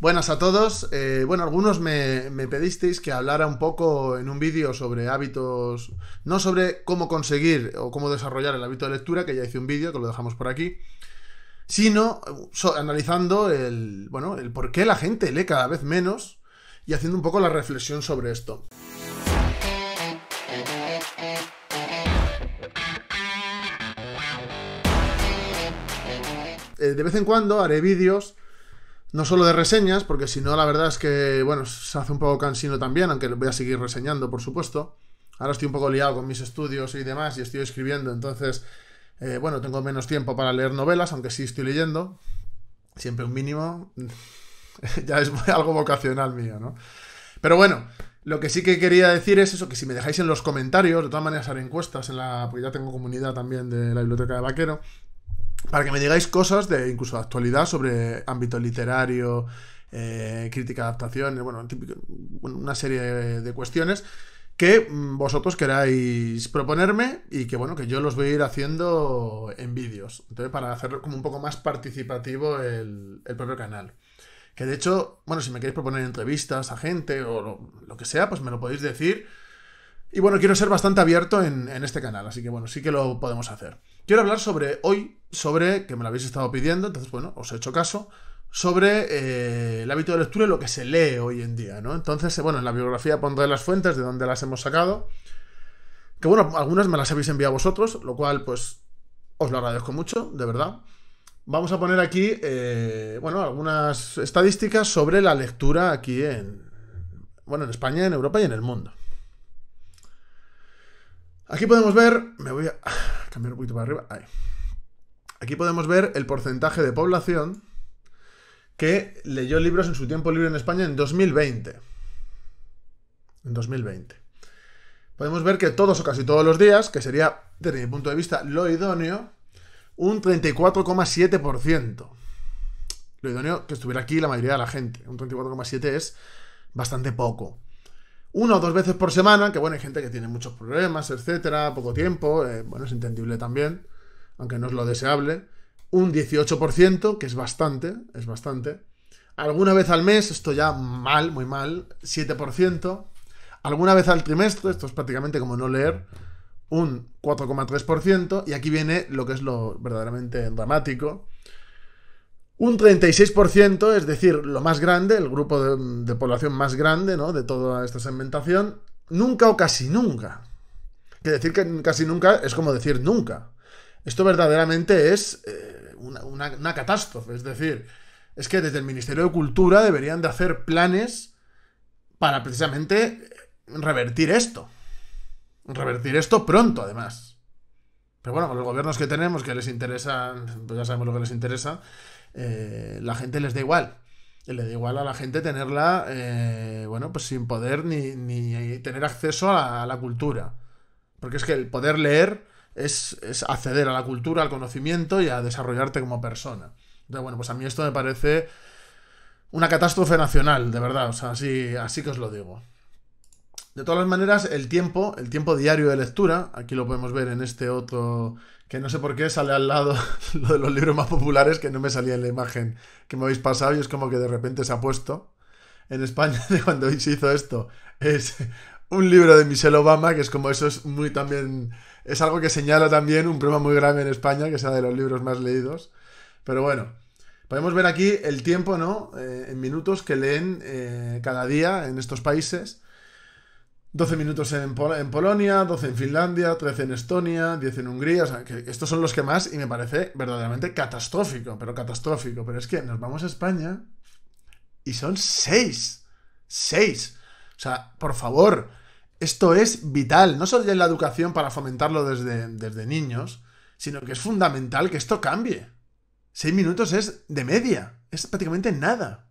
Buenas a todos. Eh, bueno, algunos me, pedisteis que hablara un poco en un vídeo sobre hábitos, no sobre cómo conseguir o cómo desarrollar el hábito de lectura, que ya hice un vídeo, que lo dejamos por aquí, sino eh, analizando el, bueno, el por qué la gente lee cada vez menos y haciendo un poco la reflexión sobre esto. Eh, de vez en cuando haré vídeos no solo de reseñas, porque si no, la verdad es que, bueno, se hace un poco cansino también, aunque voy a seguir reseñando, por supuesto. Ahora estoy un poco liado con mis estudios y demás y estoy escribiendo, entonces, eh, bueno, tengo menos tiempo para leer novelas, aunque sí estoy leyendo. Siempre un mínimo. ya es algo vocacional mío, ¿no? Pero bueno, lo que sí que quería decir es eso, que si me dejáis en los comentarios, de todas maneras haré encuestas en la. porque ya tengo comunidad también de la biblioteca de vaquero para que me digáis cosas de incluso de actualidad sobre ámbito literario, eh, crítica, adaptaciones, bueno, una serie de cuestiones que mm, vosotros queráis proponerme y que bueno, que yo los voy a ir haciendo en vídeos, entonces para hacerlo como un poco más participativo el, el propio canal. Que de hecho, bueno, si me queréis proponer entrevistas a gente o lo, que sea, pues me lo podéis decir. Y bueno, quiero ser bastante abierto en, en este canal, así que bueno, sí que lo podemos hacer quiero hablar sobre hoy, sobre, que me lo habéis estado pidiendo, entonces bueno, os he hecho caso, sobre eh, el hábito de lectura y lo que se lee hoy en día, ¿no? Entonces, eh, bueno, en la biografía pondré las fuentes de dónde las hemos sacado, que bueno, algunas me las habéis enviado vosotros, lo cual pues os lo agradezco mucho, de verdad. Vamos a poner aquí, eh, bueno, algunas estadísticas sobre la lectura aquí en, bueno, en España, en Europa y en el mundo. Aquí podemos ver, me voy a ah, cambiar un poquito para arriba, Aquí podemos ver el porcentaje de población que leyó libros en su tiempo libre en España en 2020. En 2020. Podemos ver que todos o casi todos los días, que sería, desde mi punto de vista, lo idóneo, un 34,7%. Lo idóneo que estuviera aquí la mayoría de la gente. Un 34,7% es bastante poco una o dos veces por semana, que bueno, hay gente que tiene muchos problemas, etcétera, poco tiempo, eh, bueno, es entendible también, aunque no es lo deseable. Un 18%, que es bastante, es bastante. Alguna vez al mes, esto ya mal, muy mal, 7%. Alguna vez al trimestre, esto es prácticamente como no leer, un 4,3%. Y aquí viene lo que es lo verdaderamente dramático, un 36%, es decir, lo más grande, el grupo de, población más grande ¿no? de toda esta segmentación, nunca o casi nunca. Que decir que casi nunca es como decir nunca. Esto verdaderamente es eh, una, catástrofe. Es decir, es que desde el Ministerio de Cultura deberían de hacer planes para precisamente revertir esto. Revertir esto pronto, además. Pero bueno, con los gobiernos que tenemos, que les interesa, pues ya sabemos lo que les interesa, eh, la gente les da igual. Le da igual a la gente tenerla, eh, bueno, pues sin poder ni, tener acceso a, la, cultura. Porque es que el poder leer es, acceder a la cultura, al conocimiento y a desarrollarte como persona. Entonces, bueno, pues a mí esto me parece una catástrofe nacional, de verdad. O sea, así, así que os lo digo. De todas las maneras, el tiempo, el tiempo diario de lectura, aquí lo podemos ver en este otro, que no sé por qué sale al lado lo de los libros más populares, que no me salía en la imagen que me habéis pasado y es como que de repente se ha puesto. En España, de cuando se hizo esto, es un libro de Michelle Obama, que es como eso es muy también, es algo que señala también un problema muy grave en España, que sea de los libros más leídos. Pero bueno, podemos ver aquí el tiempo, ¿no? Eh, en minutos que leen eh, cada día en estos países. 12 minutos en, Polonia, 12 en Finlandia, 13 en Estonia, 10 en Hungría. que estos son los que más y me parece verdaderamente catastrófico, pero catastrófico. Pero es que nos vamos a España y son 6. 6. O sea, por favor, esto es vital. No solo en la educación para fomentarlo desde, desde niños, sino que es fundamental que esto cambie. 6 minutos es de media, es prácticamente nada.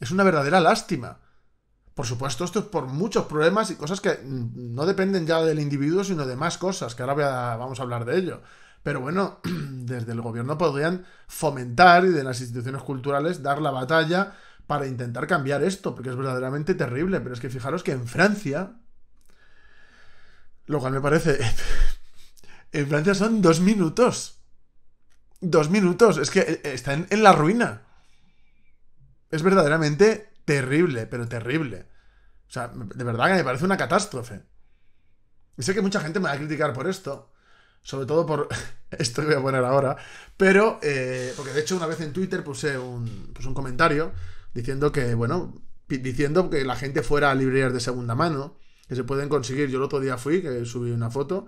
Es una verdadera lástima. Por supuesto, esto es por muchos problemas y cosas que no dependen ya del individuo, sino de más cosas, que ahora vamos a hablar de ello. Pero bueno, desde el gobierno podrían fomentar y de las instituciones culturales dar la batalla para intentar cambiar esto, porque es verdaderamente terrible. Pero es que fijaros que en Francia, lo cual me parece, en Francia son dos minutos. Dos minutos, es que eh, están en la ruina. Es verdaderamente terrible, pero terrible. O sea, de verdad que me parece una catástrofe. Y sé que mucha gente me va a criticar por esto, sobre todo por esto que voy a poner ahora, pero, eh, porque de hecho una vez en Twitter puse un, un comentario diciendo que, bueno, diciendo que la gente fuera a librerías de segunda mano, que se pueden conseguir, yo el otro día fui, que subí una foto,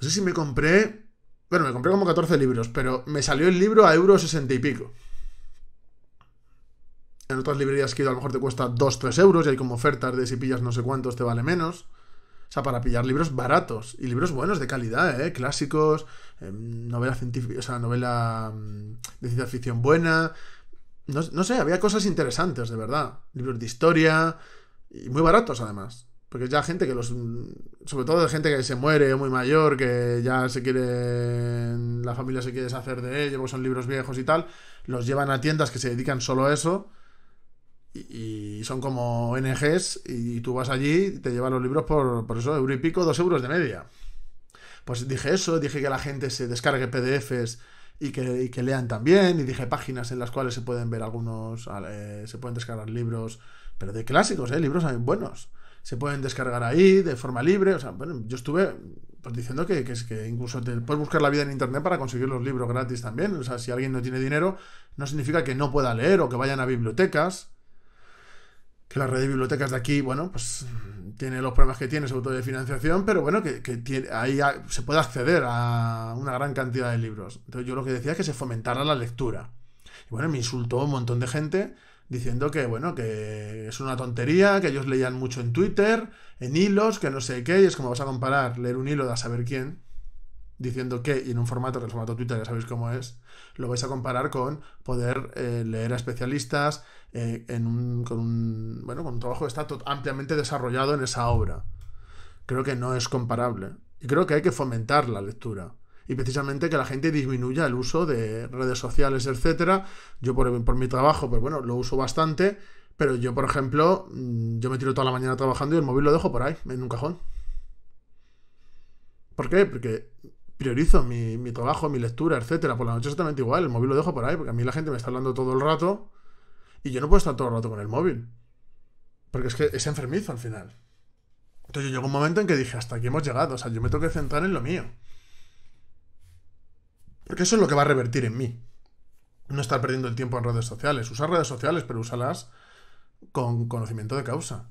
no sé si me compré, bueno, me compré como 14 libros, pero me salió el libro a euro sesenta y pico en otras librerías que a lo mejor te cuesta 2, 3 euros y hay como ofertas de si pillas no sé cuántos te vale menos. O sea, para pillar libros baratos y libros buenos, de calidad, ¿eh? clásicos, em, novela científica, o sea, novela mm, de ciencia ficción buena. No, sé, había cosas interesantes, de verdad. Libros de historia y muy baratos además. Porque ya gente que los. Mm, sobre todo de gente que se muere muy mayor, que ya se quiere. La familia se quiere deshacer de ellos, son libros viejos y tal. Los llevan a tiendas que se dedican solo a eso y, son como NGs y tú vas allí y te llevan los libros por, por eso, euro y pico, dos euros de media. Pues dije eso, dije que la gente se descargue PDFs y que, lean también, y dije páginas en las cuales se pueden ver algunos, eh, se pueden descargar libros, pero de clásicos, ¿eh? libros buenos. Se pueden descargar ahí de forma libre, o sea, bueno, yo estuve pues diciendo que, incluso puedes buscar la vida en internet para conseguir los libros gratis también. O sea, si alguien no tiene dinero, no significa que no pueda leer o que vayan a bibliotecas que la red de bibliotecas de aquí, bueno, pues tiene los problemas que tiene, sobre todo de financiación, pero bueno, que, ahí se puede acceder a una gran cantidad de libros. Entonces yo lo que decía es que se fomentara la lectura. Y bueno, me insultó un montón de gente diciendo que, bueno, que es una tontería, que ellos leían mucho en Twitter, en hilos, que no sé qué, y es como vas a comparar leer un hilo de a saber quién diciendo que, y en un formato que el formato Twitter ya sabéis cómo es, lo vais a comparar con poder eh, leer a especialistas eh, en un, con, un, bueno, con trabajo que está ampliamente desarrollado en esa obra. Creo que no es comparable. Y creo que hay que fomentar la lectura. Y precisamente que la gente disminuya el uso de redes sociales, etc. Yo por, por mi trabajo, pues bueno, lo uso bastante. Pero yo, por ejemplo, mm, yo me tiro toda la mañana trabajando y el móvil lo dejo por ahí, en un cajón. ¿Por qué? Porque priorizo mi, trabajo, mi lectura, etcétera. Por la noche exactamente igual, el móvil lo dejo por ahí, porque a mí la gente me está hablando todo el rato y yo no puedo estar todo el rato con el móvil. Porque es que es enfermizo al final. Entonces yo llegó un momento en que dije, hasta aquí hemos llegado, o sea, yo me tengo que centrar en lo mío. Porque eso es lo que va a revertir en mí. No estar perdiendo el tiempo en redes sociales. Usar redes sociales, pero úsalas con conocimiento de causa.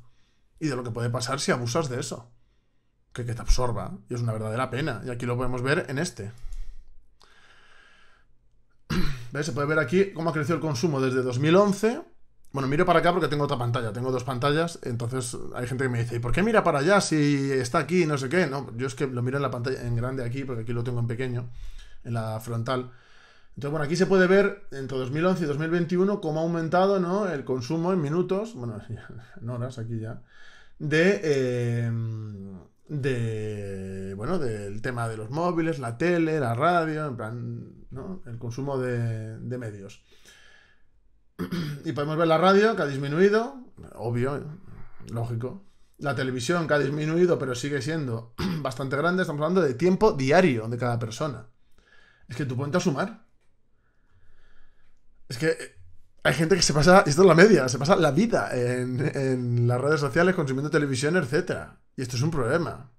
Y de lo que puede pasar si abusas de eso que, que te absorba. Y es una verdadera pena. Y aquí lo podemos ver en este. ¿Ves? Se puede ver aquí cómo ha crecido el consumo desde 2011. Bueno, miro para acá porque tengo otra pantalla, tengo dos pantallas, entonces hay gente que me dice, ¿y por qué mira para allá si está aquí, no sé qué? No, yo es que lo miro en la pantalla en grande aquí, porque aquí lo tengo en pequeño, en la frontal. Entonces, bueno, aquí se puede ver entre 2011 y 2021 cómo ha aumentado el consumo en minutos, bueno, en horas aquí ya, de, eh, de bueno del tema de los móviles, la tele, la radio, en plan, ¿no? el consumo de, de, medios. Y podemos ver la radio que ha disminuido, obvio, lógico. La televisión que ha disminuido, pero sigue siendo bastante grande. Estamos hablando de tiempo diario de cada persona. Es que tú ponte a sumar. Es que eh, hay gente que se pasa, esto es la media, se pasa la vida en, las redes sociales consumiendo televisión, etcétera. Y esto es un problema.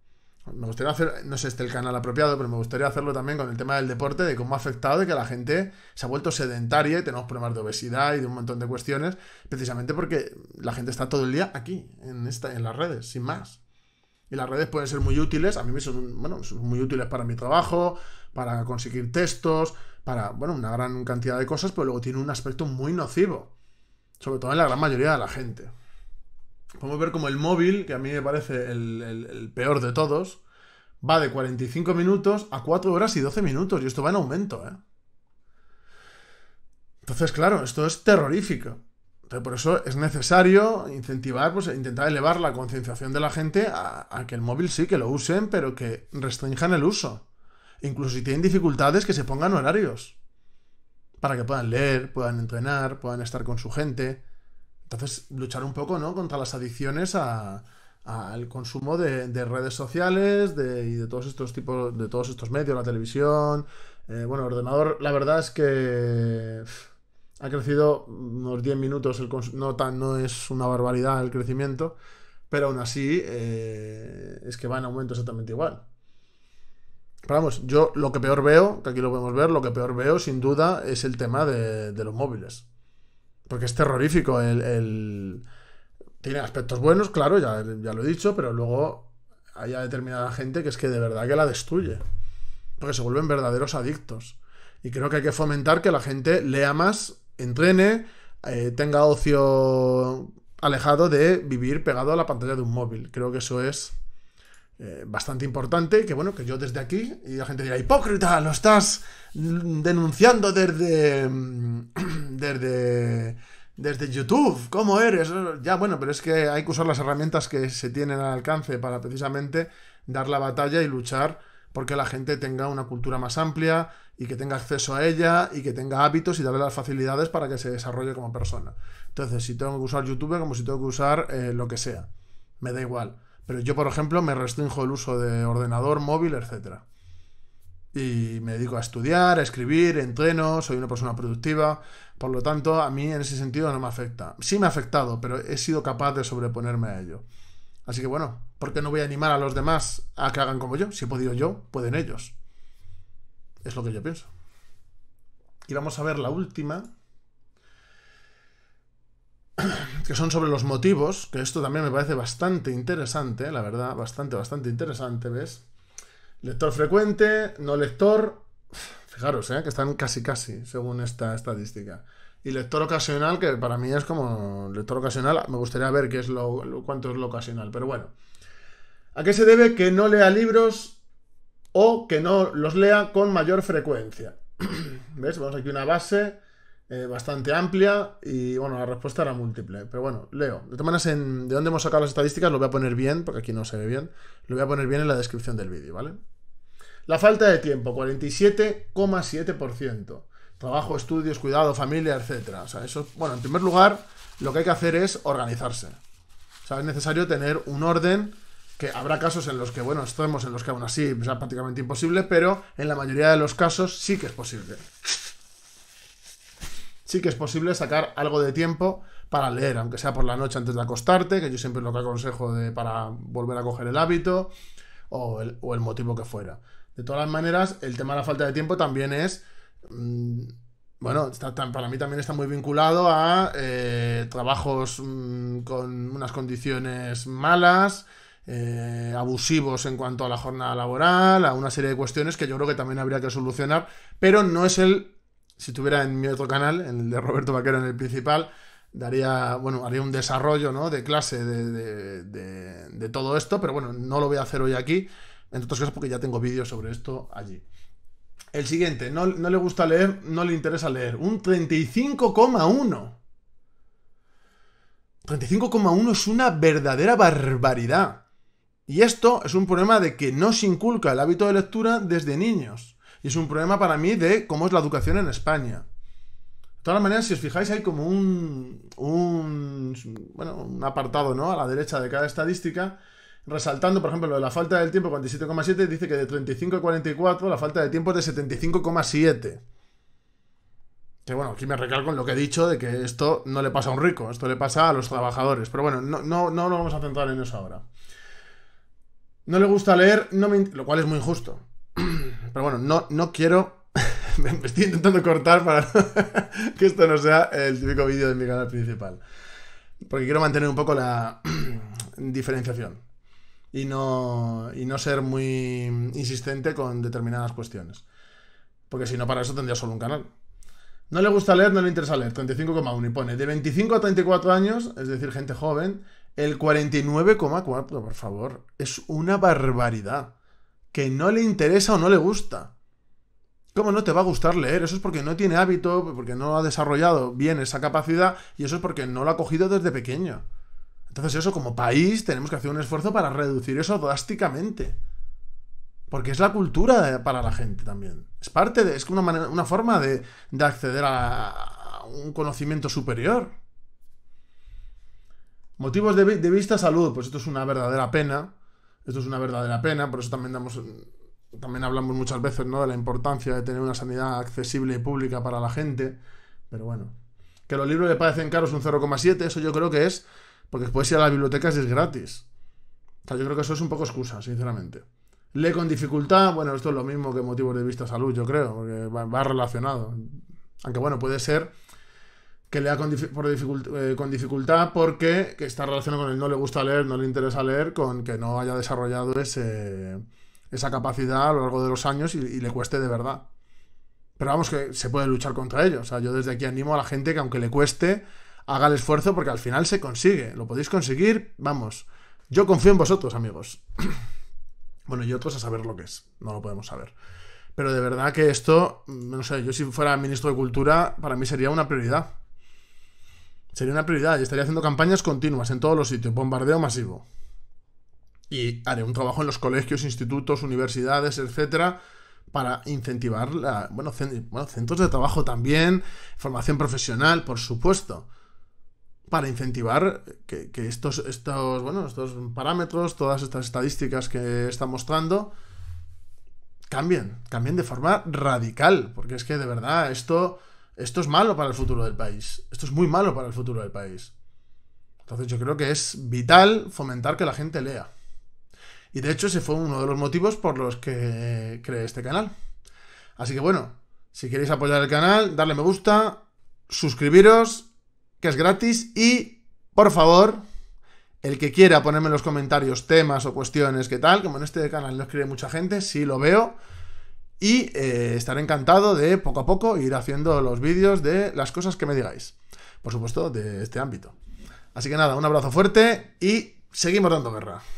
Me gustaría hacer, no sé, este el canal apropiado, pero me gustaría hacerlo también con el tema del deporte, de cómo ha afectado, de que la gente se ha vuelto sedentaria y tenemos problemas de obesidad y de un montón de cuestiones, precisamente porque la gente está todo el día aquí, en, esta, en las redes, sin más. Y las redes pueden ser muy útiles, a mí me son, son muy útiles para mi trabajo, para conseguir textos, para, bueno, una gran cantidad de cosas, pero luego tiene un aspecto muy nocivo, sobre todo en la gran mayoría de la gente. Podemos ver como el móvil, que a mí me parece el, peor de todos, va de 45 minutos a 4 horas y 12 minutos, y esto va en aumento, ¿eh? Entonces, claro, esto es terrorífico. por eso es necesario incentivar, pues intentar elevar la concienciación de la gente a, a que el móvil sí que lo usen, pero que restrinjan el uso. Incluso si tienen dificultades, que se pongan horarios. Para que puedan leer, puedan entrenar, puedan estar con su gente. Entonces, luchar un poco, ¿no? Contra las adicciones al consumo de, redes sociales de, y de todos estos tipos, de todos estos medios, la televisión. Eh, bueno, el ordenador, la verdad es que ha crecido unos 10 minutos, el no, no es una barbaridad el crecimiento, pero aún así eh, es que va en aumento exactamente igual. Pero vamos, yo lo que peor veo, que aquí lo podemos ver, lo que peor veo sin duda es el tema de, los móviles. Porque es terrorífico. El, Tiene aspectos buenos, claro, ya, ya lo he dicho, pero luego hay a determinada gente que es que de verdad que la destruye. Porque se vuelven verdaderos adictos. Y creo que hay que fomentar que la gente lea más, entrene, eh, tenga ocio alejado de vivir pegado a la pantalla de un móvil. Creo que eso es eh, bastante importante, que bueno, que yo desde aquí, y la gente dirá, hipócrita, lo estás denunciando desde, mm, desde, desde YouTube, ¿cómo eres? Ya bueno, pero es que hay que usar las herramientas que se tienen al alcance para precisamente dar la batalla y luchar porque la gente tenga una cultura más amplia y que tenga acceso a ella y que tenga hábitos y darle las facilidades para que se desarrolle como persona. Entonces, si tengo que usar YouTube como si tengo que usar eh, lo que sea, me da igual. Pero yo, por ejemplo, me restringo el uso de ordenador, móvil, etc. Y me dedico a estudiar, a escribir, entreno, soy una persona productiva. Por lo tanto, a mí en ese sentido no me afecta. Sí me ha afectado, pero he sido capaz de sobreponerme a ello. Así que bueno, ¿por qué no voy a animar a los demás a que hagan como yo? Si he podido yo, pueden ellos. Es lo que yo pienso. Y vamos a ver la última, que son sobre los motivos, que esto también me parece bastante interesante, la verdad, bastante, bastante interesante, ¿ves? Lector frecuente, no lector, fijaros, ¿eh? que están casi, casi, según esta estadística. Y lector ocasional, que para mí es como lector ocasional, me gustaría ver qué es lo, cuánto es lo ocasional, pero bueno. ¿A qué se debe que no lea libros o que no los lea con mayor frecuencia? ¿Ves? Vamos aquí una base eh, bastante amplia y bueno, la respuesta era múltiple. Pero bueno, leo. De todas maneras, en, de dónde hemos sacado las estadísticas lo voy a poner bien, porque aquí no se ve bien. Lo voy a poner bien en la descripción del vídeo, ¿vale? La falta de tiempo, 47,7%. Trabajo, estudios, cuidado, familia, etc. O sea, eso, bueno, en primer lugar, lo que hay que hacer es organizarse. O sea, es necesario tener un orden que habrá casos en los que, bueno, estemos en los que aún así sea prácticamente imposible, pero en la mayoría de los casos sí que es posible sí que es posible sacar algo de tiempo para leer, aunque sea por la noche antes de acostarte, que yo siempre lo que aconsejo de, para volver a coger el hábito o el, motivo que fuera. De todas maneras, el tema de la falta de tiempo también es... Mm, bueno, está, para mí también está muy vinculado a eh, trabajos mm, con unas condiciones malas, eh, abusivos en cuanto a la jornada laboral, a una serie de cuestiones que yo creo que también habría que solucionar, pero no es el si tuviera en mi otro canal, en el de Roberto Vaquero, en el principal, daría, bueno, haría un desarrollo ¿no? de clase de, todo esto, pero bueno, no lo voy a hacer hoy aquí, entre otras cosas porque ya tengo vídeos sobre esto allí. El siguiente, no, no le gusta leer, no le interesa leer. Un 35,1. 35,1 es una verdadera barbaridad. Y esto es un problema de que no se inculca el hábito de lectura desde niños. Y es un problema para mí de cómo es la educación en España. De todas maneras, si os fijáis, hay como un, un, bueno, un apartado ¿no? a la derecha de cada estadística, resaltando, por ejemplo, lo de la falta del tiempo, 47,7, dice que de 35 a 44 la falta de tiempo es de 75,7. Que bueno, aquí me recalco en lo que he dicho de que esto no le pasa a un rico, esto le pasa a los trabajadores. Pero bueno, no, no, no nos vamos a centrar en eso ahora. No le gusta leer, no lo cual es muy injusto. Pero bueno, no, no quiero. Me estoy intentando cortar para que esto no sea el típico vídeo de mi canal principal. Porque quiero mantener un poco la diferenciación. Y no, y no ser muy insistente con determinadas cuestiones. Porque si no, para eso tendría solo un canal. No le gusta leer, no le interesa leer. 35,1. Y pone de 25 a 34 años, es decir, gente joven, el 49,4. Por favor, es una barbaridad que no le interesa o no le gusta. ¿Cómo no te va a gustar leer? Eso es porque no tiene hábito, porque no ha desarrollado bien esa capacidad y eso es porque no lo ha cogido desde pequeño. Entonces eso como país tenemos que hacer un esfuerzo para reducir eso drásticamente. Porque es la cultura para la gente también. Es parte de, es una, forma de, acceder a, un conocimiento superior. Motivos de, de vista salud, pues esto es una verdadera pena esto es una verdadera pena, por eso también damos también hablamos muchas veces ¿no? de la importancia de tener una sanidad accesible y pública para la gente, pero bueno. Que los libros le parecen caros un 0,7, eso yo creo que es porque puedes ir a las bibliotecas y es gratis. O sea, yo creo que eso es un poco excusa, sinceramente. Lee con dificultad, bueno, esto es lo mismo que motivos de vista salud, yo creo, porque va relacionado. Aunque bueno, puede ser que lea con, eh, con dificultad porque que está relacionado con el no le gusta leer, no le interesa leer, con que no haya desarrollado ese, esa capacidad a lo largo de los años y, y, le cueste de verdad. Pero vamos, que se puede luchar contra ello. O sea, yo desde aquí animo a la gente que aunque le cueste, haga el esfuerzo porque al final se consigue. Lo podéis conseguir, vamos. Yo confío en vosotros, amigos. bueno, y otros a saber lo que es. No lo podemos saber. Pero de verdad que esto, no sé, yo si fuera ministro de Cultura, para mí sería una prioridad. Sería una prioridad y estaría haciendo campañas continuas en todos los sitios, bombardeo masivo. Y haré un trabajo en los colegios, institutos, universidades, etcétera, para incentivar bueno, centros de trabajo también, formación profesional, por supuesto, para incentivar que, estos, estos, bueno, estos parámetros, todas estas estadísticas que están mostrando, cambien, cambien de forma radical, porque es que de verdad esto esto es malo para el futuro del país. Esto es muy malo para el futuro del país. Entonces yo creo que es vital fomentar que la gente lea. Y de hecho ese fue uno de los motivos por los que creé este canal. Así que bueno, si queréis apoyar el canal, darle me gusta, suscribiros, que es gratis y, por favor, el que quiera ponerme en los comentarios temas o cuestiones que tal, como en este canal no escribe mucha gente, sí lo veo. Y eh, estaré encantado de poco a poco ir haciendo los vídeos de las cosas que me digáis. Por supuesto, de este ámbito. Así que nada, un abrazo fuerte y seguimos dando guerra.